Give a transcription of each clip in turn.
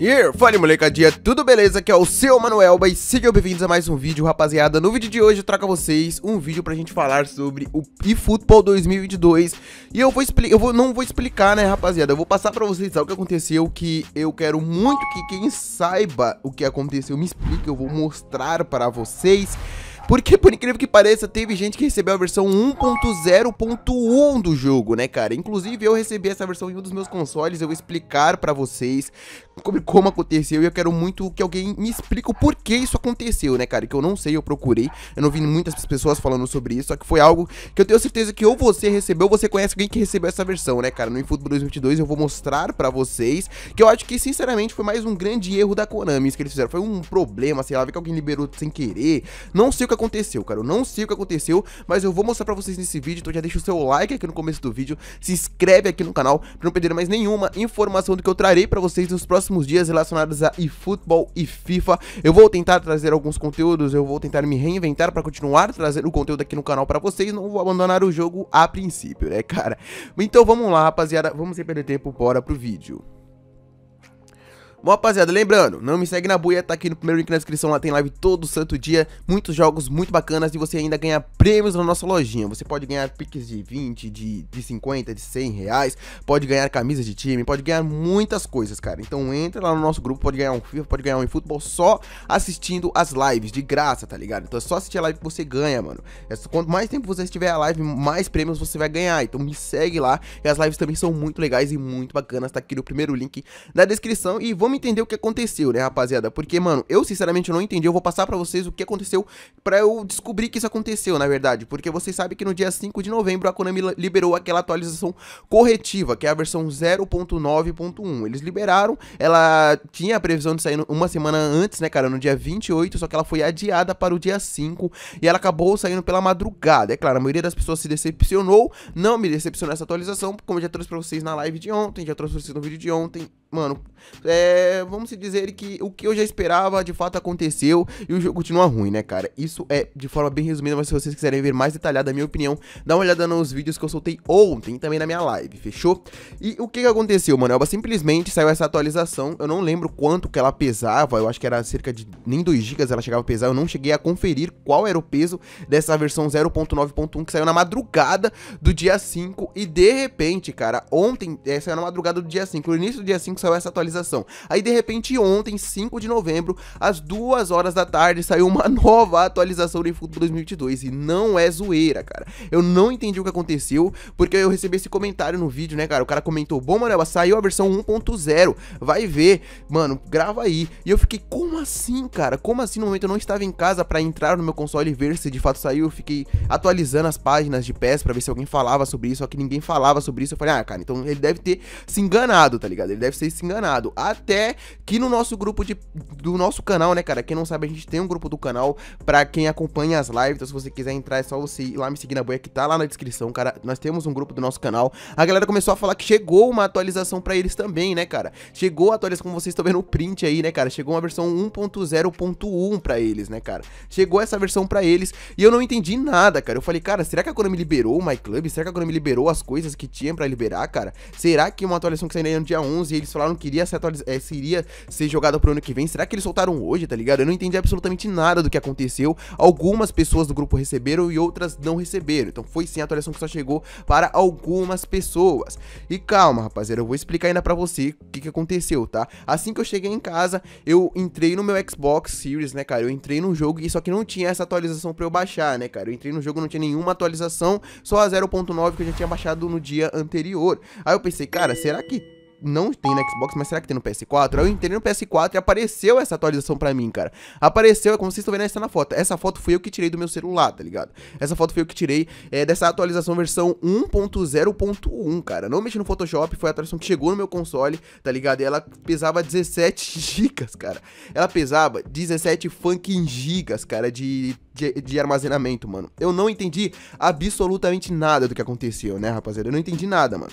E fala molecadinha, tudo beleza? Aqui é o seu Manuel e sejam bem-vindos a mais um vídeo, rapaziada. No vídeo de hoje eu trago a vocês um vídeo pra gente falar sobre o eFootball 2022. E eu vou explicar, eu vou, não vou explicar, né, rapaziada? Eu vou passar pra vocês algo que aconteceu, que eu quero muito que quem saiba o que aconteceu me explique, eu vou mostrar para vocês. Porque, por incrível que pareça, teve gente que recebeu a versão 1.0.1 do jogo, né, cara? Inclusive, eu recebi essa versão em um dos meus consoles, eu vou explicar pra vocês como, como aconteceu e eu quero muito que alguém me explique o porquê isso aconteceu, né, cara? Que eu não sei, eu procurei, eu não vi muitas pessoas falando sobre isso, só que foi algo que eu tenho certeza que ou você recebeu ou você conhece alguém que recebeu essa versão, né, cara? No eFootball 2022 eu vou mostrar pra vocês, que eu acho que, sinceramente, foi mais um grande erro da Konami isso que eles fizeram. Foi um problema, sei lá, ver que alguém liberou sem querer, não sei o que aconteceu, cara. Eu não sei o que aconteceu, mas eu vou mostrar pra vocês nesse vídeo. Então já deixa o seu like aqui no começo do vídeo. Se inscreve aqui no canal pra não perder mais nenhuma informação do que eu trarei pra vocês nos próximos dias relacionados a eFootball e FIFA. Eu vou tentar trazer alguns conteúdos, eu vou tentar me reinventar pra continuar trazendo conteúdo aqui no canal pra vocês. Não vou abandonar o jogo a princípio, né, cara? Então vamos lá, rapaziada. Vamos sem perder tempo, bora pro vídeo. Bom, rapaziada, lembrando, não me segue na buia, tá aqui no primeiro link na descrição, lá tem live todo santo dia, muitos jogos muito bacanas e você ainda ganha prêmios na nossa lojinha. Você pode ganhar piques de 20, de, de 50, de 100 reais, pode ganhar camisas de time, pode ganhar muitas coisas, cara. Então entra lá no nosso grupo, pode ganhar um FIFA, pode ganhar um eFootball só assistindo as lives, de graça, tá ligado? Então é só assistir a live que você ganha, mano. É, quanto mais tempo você estiver a live, mais prêmios você vai ganhar. Então me segue lá, e as lives também são muito legais e muito bacanas, tá aqui no primeiro link na descrição e vamos vamos entender o que aconteceu, né, rapaziada? Porque, mano, eu sinceramente não entendi. Eu vou passar pra vocês o que aconteceu pra eu descobrir que isso aconteceu, na verdade. Porque vocês sabem que no dia 5 de novembro a Konami liberou aquela atualização corretiva, que é a versão 0.9.1. Eles liberaram, ela tinha a previsão de sair uma semana antes, né, cara, no dia 28, só que ela foi adiada para o dia 5 e ela acabou saindo pela madrugada. É claro, a maioria das pessoas se decepcionou, não me decepcionou essa atualização, como eu já trouxe pra vocês na live de ontem, já trouxe pra vocês no vídeo de ontem mano, é, vamos dizer que o que eu já esperava de fato aconteceu e o jogo continua ruim, né, cara? Isso é de forma bem resumida, mas se vocês quiserem ver mais detalhada a minha opinião, dá uma olhada nos vídeos que eu soltei ontem também na minha live, fechou? E o que, que aconteceu, mano? Ela simplesmente saiu essa atualização, eu não lembro quanto que ela pesava, eu acho que era cerca de nem 2 GB ela chegava a pesar, eu não cheguei a conferir qual era o peso dessa versão 0.9.1 que saiu na madrugada do dia 5 e de repente, cara, ontem, é, saiu na madrugada do dia 5, no início do dia 5 que saiu essa atualização. Aí de repente ontem, 5 de novembro, às 2 horas da tarde, saiu uma nova atualização do Influto 2022 e não é zoeira, cara. Eu não entendi o que aconteceu, porque eu recebi esse comentário no vídeo, né, cara? O cara comentou: "Bom, Manuel, saiu a versão 1.0. Vai ver, mano, grava aí". E eu fiquei: "Como assim, cara? Como assim no momento eu não estava em casa para entrar no meu console e ver se de fato saiu?". Eu fiquei atualizando as páginas de PES para ver se alguém falava sobre isso, só que ninguém falava sobre isso. Eu falei: "Ah, cara, então ele deve ter se enganado, tá ligado? Ele deve ser se enganado. Até que no nosso grupo de, do nosso canal, né, cara? Quem não sabe, a gente tem um grupo do canal pra quem acompanha as lives. Então, se você quiser entrar, é só você ir lá me seguir na boia que tá lá na descrição, cara. Nós temos um grupo do nosso canal. A galera começou a falar que chegou uma atualização pra eles também, né, cara? Chegou a atualização, como vocês estão vendo no print aí, né, cara? Chegou uma versão 1.0.1 pra eles, né, cara? Chegou essa versão pra eles e eu não entendi nada, cara. Eu falei, cara, será que a Konami liberou o MyClub? Será que a Konami liberou as coisas que tinha pra liberar, cara? Será que uma atualização que saiu no dia 11 eles falaram que iria ser é, se iria ser jogada pro ano que vem. Será que eles soltaram hoje, tá ligado? Eu não entendi absolutamente nada do que aconteceu. Algumas pessoas do grupo receberam e outras não receberam. Então foi sim a atualização que só chegou para algumas pessoas. E calma, rapaziada, eu vou explicar ainda pra você o que, que aconteceu, tá? Assim que eu cheguei em casa, eu entrei no meu Xbox Series, né, cara? Eu entrei no jogo e só que não tinha essa atualização pra eu baixar, né, cara? Eu entrei no jogo, e não tinha nenhuma atualização, só a 0.9 que eu já tinha baixado no dia anterior. Aí eu pensei, cara, será que não tem no Xbox, mas será que tem no PS4? Eu entrei no PS4 e apareceu essa atualização pra mim, cara. Apareceu, é como vocês estão vendo essa na foto. Essa foto foi eu que tirei do meu celular, tá ligado? Essa foto foi eu que tirei é, dessa atualização versão 1.0.1, cara. Não mexi no Photoshop, foi a atualização que chegou no meu console, tá ligado? E ela pesava 17 gigas, cara. Ela pesava 17 fucking gigas, cara, de de, de, armazenamento, mano. Eu não entendi absolutamente nada do que aconteceu, né, rapaziada? Eu não entendi nada, mano.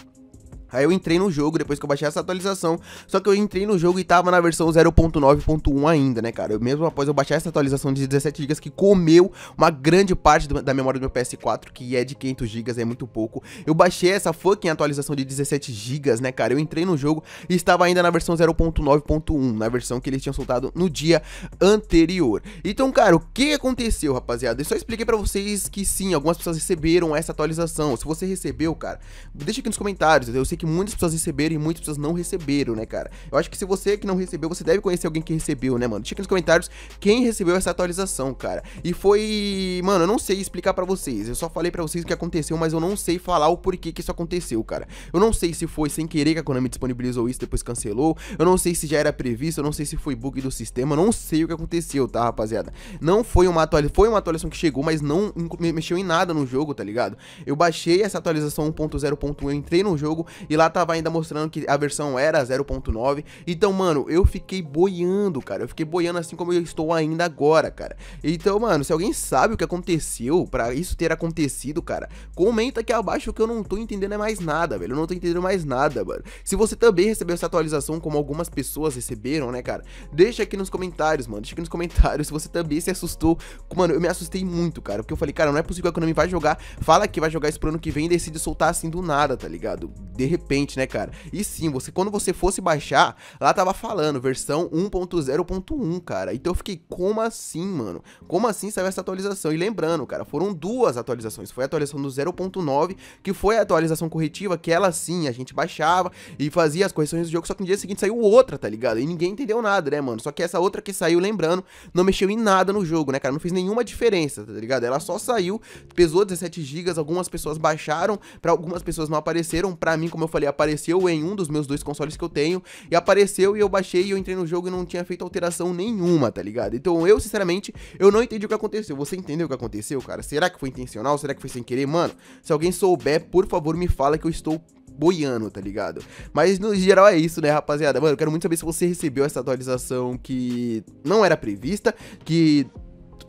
Aí eu entrei no jogo depois que eu baixei essa atualização. Só que eu entrei no jogo e tava na versão 0.9.1 ainda, né, cara? Eu mesmo após eu baixar essa atualização de 17 GB que comeu uma grande parte do, da memória do meu PS4, que é de 500 GB, é muito pouco. Eu baixei essa fucking atualização de 17 GB, né, cara? Eu entrei no jogo e estava ainda na versão 0.9.1, na versão que eles tinham soltado no dia anterior. Então, cara, o que aconteceu, rapaziada? Eu só expliquei para vocês que sim, algumas pessoas receberam essa atualização. Se você recebeu, cara, deixa aqui nos comentários. Eu sei que muitas pessoas receberam e muitas pessoas não receberam, né, cara? Eu acho que se você que não recebeu, você deve conhecer alguém que recebeu, né, mano? Deixa aqui nos comentários quem recebeu essa atualização, cara. E foi, mano, eu não sei explicar para vocês. Eu só falei para vocês o que aconteceu, mas eu não sei falar o porquê que isso aconteceu, cara. Eu não sei se foi sem querer que a Konami disponibilizou isso, depois cancelou. Eu não sei se já era previsto, eu não sei se foi bug do sistema, eu não sei o que aconteceu, tá, rapaziada? Não foi uma atualização, foi uma atualização que chegou, mas não mexeu em nada no jogo, tá ligado? Eu baixei essa atualização 1.0.1, entrei no jogo e lá tava ainda mostrando que a versão era 0.9. Então, mano, eu fiquei boiando, cara. Eu fiquei boiando assim como eu estou ainda agora, cara. Então, mano, se alguém sabe o que aconteceu, para isso ter acontecido, cara, comenta aqui abaixo que eu não tô entendendo mais nada, velho. Eu não tô entendendo mais nada, mano. Se você também recebeu essa atualização, como algumas pessoas receberam, né, cara? Deixa aqui nos comentários, mano. Deixa aqui nos comentários se você também se assustou. Mano, eu me assustei muito, cara. Porque eu falei, cara, não é possível que a Konami vai jogar. Fala que vai jogar isso pro ano que vem e decide soltar assim do nada, tá ligado? De repente, né, cara? E sim, você quando você fosse baixar, lá tava falando versão 1.0.1, cara. Então eu fiquei, como assim, mano? Como assim saiu essa atualização? E lembrando, cara, foram duas atualizações. Foi a atualização do 0.9, que foi a atualização corretiva, que ela sim, a gente baixava e fazia as correções do jogo, só que no dia seguinte saiu outra, tá ligado? E ninguém entendeu nada, né, mano? Só que essa outra que saiu, lembrando, não mexeu em nada no jogo, né, cara? Não fez nenhuma diferença, tá ligado? Ela só saiu, pesou 17 GB, algumas pessoas baixaram, para algumas pessoas não apareceram, para mim, como eu eu falei, apareceu em um dos meus dois consoles que eu tenho, e apareceu e eu baixei e eu entrei no jogo e não tinha feito alteração nenhuma, tá ligado? Então eu, sinceramente, eu não entendi o que aconteceu. Você entendeu o que aconteceu, cara? Será que foi intencional? Será que foi sem querer? Mano, se alguém souber, por favor, me fala que eu estou boiano, tá ligado? Mas no geral é isso, né, rapaziada? Mano, eu quero muito saber se você recebeu essa atualização que não era prevista, que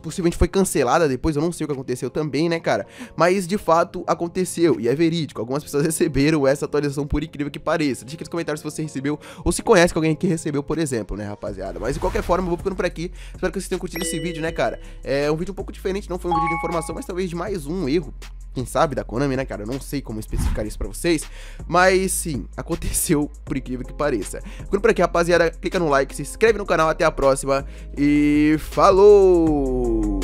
possivelmente foi cancelada depois, eu não sei o que aconteceu também, né, cara? Mas de fato aconteceu e é verídico. Algumas pessoas receberam essa atualização, por incrível que pareça. Deixa aqui nos comentários se você recebeu ou se conhece alguém que recebeu, por exemplo, né, rapaziada? Mas de qualquer forma, eu vou ficando por aqui. Espero que vocês tenham curtido esse vídeo, né, cara? É um vídeo um pouco diferente, não foi um vídeo de informação, mas talvez de mais um erro quem sabe da Konami, né, cara? Eu não sei como especificar isso pra vocês, mas sim, aconteceu, por incrível que pareça. Ficando por aqui, rapaziada, clica no like, se inscreve no canal, até a próxima e falou!